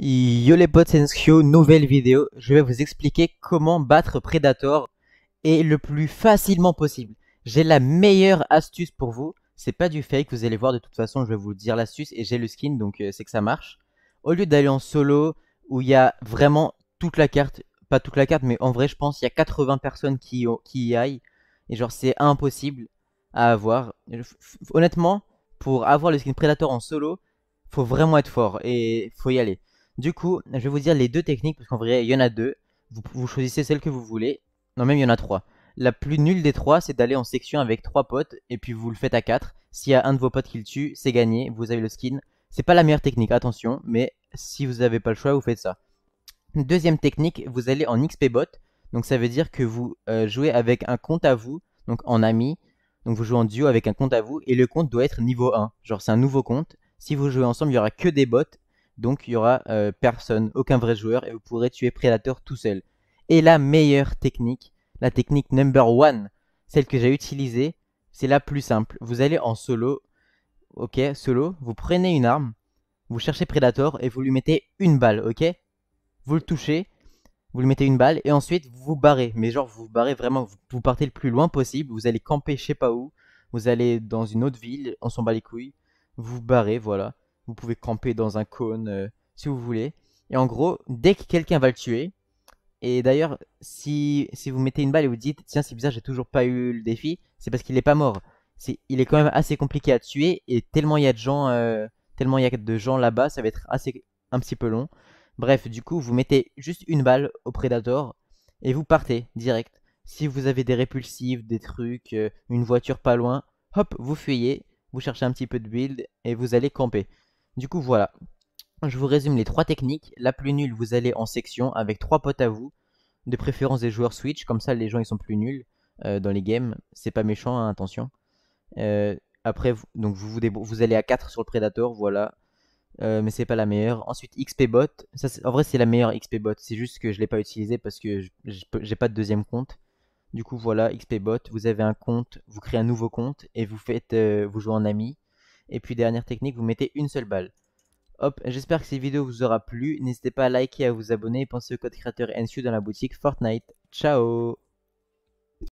Yo les potes, c'est nouvelle vidéo. Je vais vous expliquer comment battre Predator et le plus facilement possible. J'ai la meilleure astuce pour vous. C'est pas du fake, vous allez voir de toute façon, je vais vous dire l'astuce et j'ai le skin donc euh, c'est que ça marche. Au lieu d'aller en solo où il y a vraiment toute la carte, pas toute la carte mais en vrai je pense il y a 80 personnes qui, qui y aillent et genre c'est impossible à avoir. Euh, honnêtement, pour avoir le skin Predator en solo, faut vraiment être fort et faut y aller. Du coup, je vais vous dire les deux techniques, parce qu'en vrai, il y en a deux. Vous, choisissez celle que vous voulez. Non, même il y en a trois. La plus nulle des trois, c'est d'aller en section avec trois potes, et puis vous le faites à quatre. S'il y a un de vos potes qui le tue, c'est gagné, vous avez le skin. C'est pas la meilleure technique, attention, mais si vous n'avez pas le choix, vous faites ça. Deuxième technique, vous allez en XP bot. Donc ça veut dire que vous euh, jouez avec un compte à vous, donc en ami. Donc vous jouez en duo avec un compte à vous, et le compte doit être niveau 1. Genre c'est un nouveau compte. Si vous jouez ensemble, il n'y aura que des bots, donc il y aura euh, personne, aucun vrai joueur et vous pourrez tuer Predator tout seul. Et la meilleure technique, la technique number one, celle que j'ai utilisée, c'est la plus simple. Vous allez en solo, ok, solo, vous prenez une arme, vous cherchez Predator et vous lui mettez une balle, ok Vous le touchez, vous lui mettez une balle et ensuite vous vous barrez. Mais genre vous vous barrez vraiment, vous, partez le plus loin possible, vous allez camper je sais pas où, vous allez dans une autre ville, on s'en bat les couilles, vous vous barrez, voilà. Vous pouvez camper dans un cône euh, si vous voulez. Et en gros, dès que quelqu'un va le tuer, et d'ailleurs, si, vous mettez une balle et vous dites tiens, c'est bizarre, j'ai toujours pas eu le défi, c'est parce qu'il n'est pas mort. il est quand même assez compliqué à tuer et tellement il y a de gens, euh, gens là-bas, ça va être assez un petit peu long. Bref, du coup, vous mettez juste une balle au Predator et vous partez direct. Si vous avez des répulsifs, des trucs, euh, une voiture pas loin, hop, vous fuyez, vous cherchez un petit peu de build et vous allez camper. Du coup, voilà. Je vous résume les trois techniques. La plus nulle, vous allez en section avec trois potes à vous, de préférence des joueurs Switch, comme ça les gens ils sont plus nuls euh, dans les games. C'est pas méchant, hein, attention. Euh, après, vous, donc vous, vous, allez à 4 sur le Predator, voilà. Euh, mais c'est pas la meilleure. Ensuite, XP Bot. en vrai, c'est la meilleure XP Bot. C'est juste que je l'ai pas utilisé parce que j'ai pas de deuxième compte. Du coup, voilà, XP Bot. Vous avez un compte, vous créez un nouveau compte et vous faites, vous jouez en ami. Et puis dernière technique, vous mettez une seule balle. Hop, j'espère que cette vidéo vous aura plu. N'hésitez pas à liker, à vous abonner et pensez au code créateur NSU dans la boutique Fortnite. Ciao